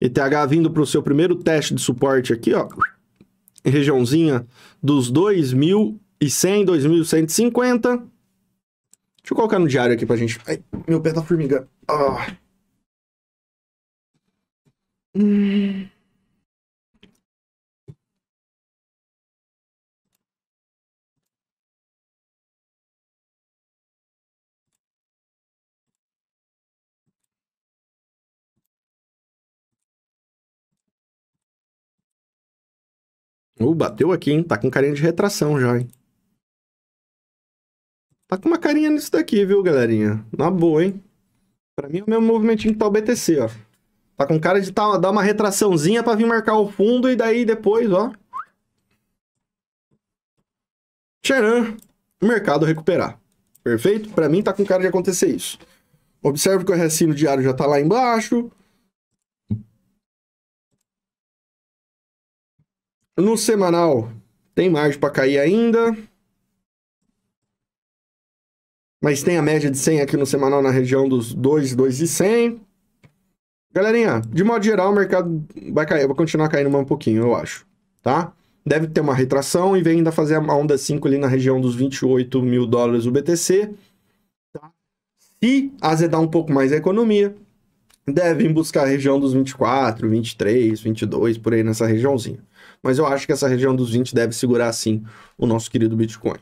ETH vindo para o seu primeiro teste de suporte aqui, ó. Regiãozinha dos 2.100, 2.150. Deixa eu colocar no diário aqui pra gente. Ai, meu pé tá formigando. Ah. Hum. Uh, bateu aqui, hein? Tá com carinha de retração já, hein? Tá com uma carinha nisso daqui, viu, galerinha? Na boa, hein? Pra mim é o mesmo movimentinho que tá o BTC, ó. Tá com cara de tá, dar uma retraçãozinha pra vir marcar o fundo e daí depois, ó. Tcharam! O mercado recuperar. Perfeito? Pra mim tá com cara de acontecer isso. Observe que o racino diário já tá lá embaixo. No semanal, tem margem para cair ainda. Mas tem a média de 100 aqui no semanal na região dos 2, 2 e 100. Galerinha, de modo geral, o mercado vai cair, vai continuar caindo mais um pouquinho, eu acho, tá? Deve ter uma retração e vem ainda fazer a onda 5 ali na região dos 28 mil dólares o BTC, tá? Se azedar um pouco mais a economia, devem buscar a região dos 24, 23, 22, por aí nessa regiãozinha. Mas eu acho que essa região dos 20 deve segurar sim o nosso querido Bitcoin.